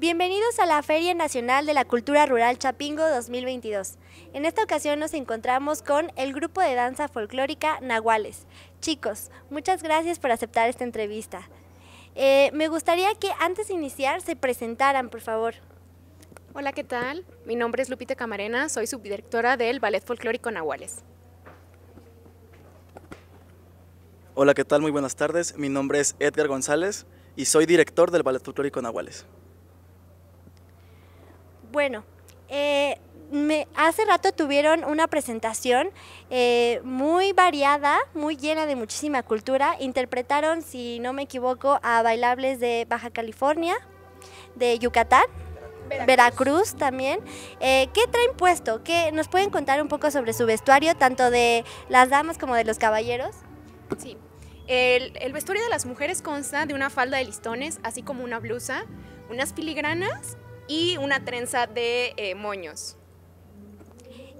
Bienvenidos a la Feria Nacional de la Cultura Rural Chapingo 2022. En esta ocasión nos encontramos con el grupo de danza folclórica Nahuales. Chicos, muchas gracias por aceptar esta entrevista. Eh, me gustaría que antes de iniciar se presentaran, por favor. Hola, ¿qué tal? Mi nombre es Lupita Camarena, soy subdirectora del Ballet Folclórico Nahuales. Hola, ¿qué tal? Muy buenas tardes. Mi nombre es Edgar González y soy director del Ballet Folclórico Nahuales. Bueno, eh, hace rato tuvieron una presentación eh, muy variada, muy llena de muchísima cultura. Interpretaron, si no me equivoco, a bailables de Baja California, de Yucatán. Veracruz, también. Eh, ¿Qué traen puesto? ¿Qué, ¿Nos pueden contar un poco sobre su vestuario, tanto de las damas como de los caballeros? Sí. El, el vestuario de las mujeres consta de una falda de listones, así como una blusa, unas filigranas y una trenza de eh, moños.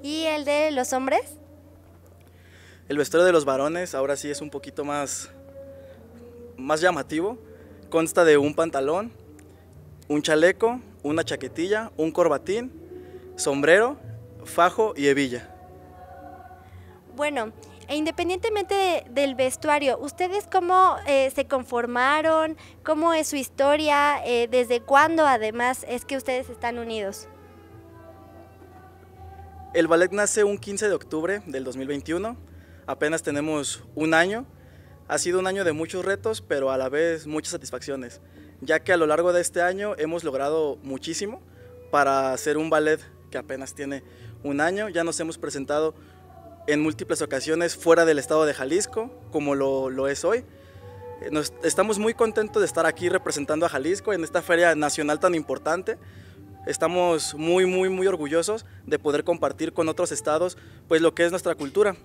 ¿Y el de los hombres? El vestuario de los varones ahora sí es un poquito más, más llamativo. Consta de un pantalón, un chaleco, una chaquetilla, un corbatín, sombrero, fajo y hebilla. Bueno, e independientemente del vestuario, ¿ustedes cómo eh, se conformaron? ¿Cómo es su historia? Eh, ¿Desde cuándo además es que ustedes están unidos? El ballet nace un 15 de octubre del 2021. Apenas tenemos un año. Ha sido un año de muchos retos, pero a la vez muchas satisfacciones, ya que a lo largo de este año hemos logrado muchísimo para hacer un ballet que apenas tiene un año. Ya nos hemos presentado en múltiples ocasiones fuera del estado de Jalisco, como lo, es hoy. Nos, estamos muy contentos de estar aquí representando a Jalisco en esta feria nacional tan importante. Estamos muy, muy, muy orgullosos de poder compartir con otros estados pues lo que es nuestra cultura.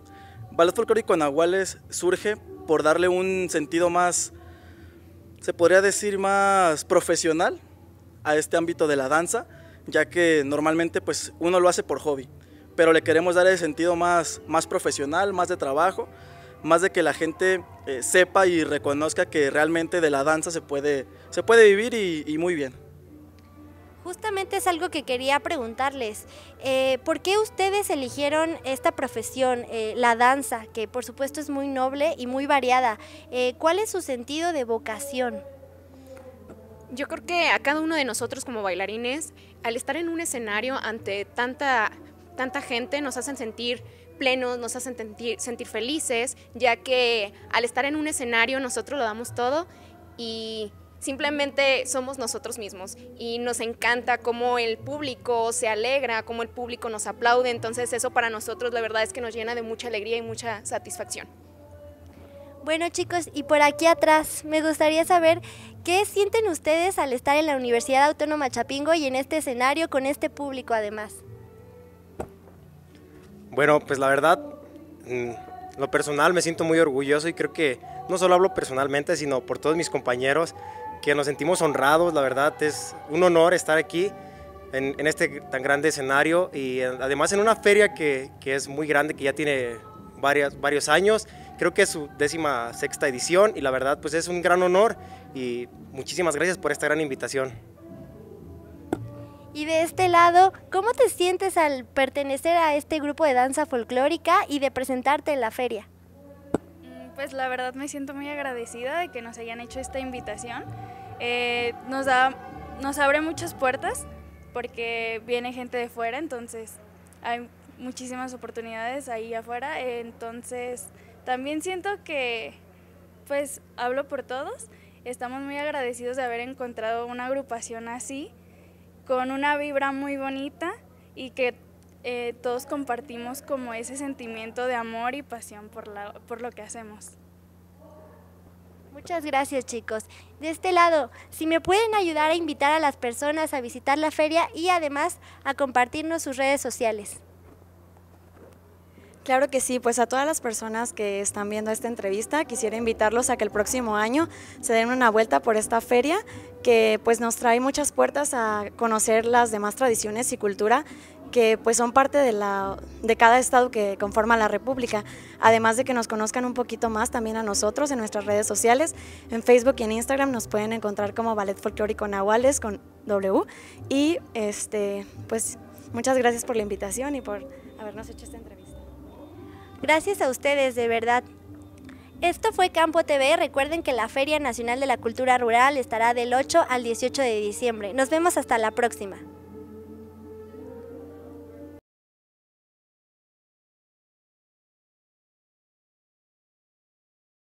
Ballet folclórico Nahuales surge por darle un sentido más, se podría decir más profesional a este ámbito de la danza, ya que normalmente pues uno lo hace por hobby pero le queremos dar el sentido más, más profesional, más de trabajo, más de que la gente eh, sepa y reconozca que realmente de la danza se puede, se puede vivir y, muy bien. Justamente es algo que quería preguntarles. Eh, ¿Por qué ustedes eligieron esta profesión, eh, la danza, que por supuesto es muy noble y muy variada? ¿Cuál es su sentido de vocación? Yo creo que a cada uno de nosotros como bailarines, al estar en un escenario ante tanta tanta gente, nos hacen sentir plenos, nos hacen sentir, felices, ya que al estar en un escenario nosotros lo damos todo y simplemente somos nosotros mismos y nos encanta cómo el público se alegra, cómo el público nos aplaude, entonces eso para nosotros la verdad es que nos llena de mucha alegría y mucha satisfacción. Bueno chicos, y por aquí atrás me gustaría saber qué sienten ustedes al estar en la Universidad Autónoma Chapingo y en este escenario con este público además. Bueno, pues la verdad, mm, lo personal me siento muy orgulloso y creo que no solo hablo personalmente, sino por todos mis compañeros, que nos sentimos honrados, la verdad, es un honor estar aquí en, este tan grande escenario y eh, además en una feria que, que es muy grande, que ya tiene varias, varios años, creo que es su décima sexta edición y la verdad pues es un gran honor y muchísimas gracias por esta gran invitación. Y de este lado, ¿cómo te sientes al pertenecer a este grupo de danza folclórica y de presentarte en la feria? Mm, pues la verdad me siento muy agradecida de que nos hayan hecho esta invitación. Eh, nos, da, nos abre muchas puertas porque viene gente de fuera, entonces hay muchísimas oportunidades ahí afuera. Entonces también siento que, pues hablo por todos, estamos muy agradecidos de haber encontrado una agrupación así con una vibra muy bonita y que eh, todos compartimos como ese sentimiento de amor y pasión por, la, por lo que hacemos. Muchas gracias chicos. De este lado, si me pueden ayudar a invitar a las personas a visitar la feria y además a compartirnos sus redes sociales. Claro que sí, pues a todas las personas que están viendo esta entrevista quisiera invitarlos a que el próximo año se den una vuelta por esta feria que pues nos trae muchas puertas a conocer las demás tradiciones y cultura que pues son parte de, la, de cada estado que conforma la República, además de que nos conozcan un poquito más también a nosotros en nuestras redes sociales, en Facebook y en Instagram nos pueden encontrar como Ballet Folklórico Nahuales con W y este pues muchas gracias por la invitación y por habernos hecho esta entrevista. Gracias a ustedes, de verdad. Esto fue Campo TV. Recuerden que la Feria Nacional de la Cultura Rural estará del 8 al 18 de diciembre. Nos vemos hasta la próxima.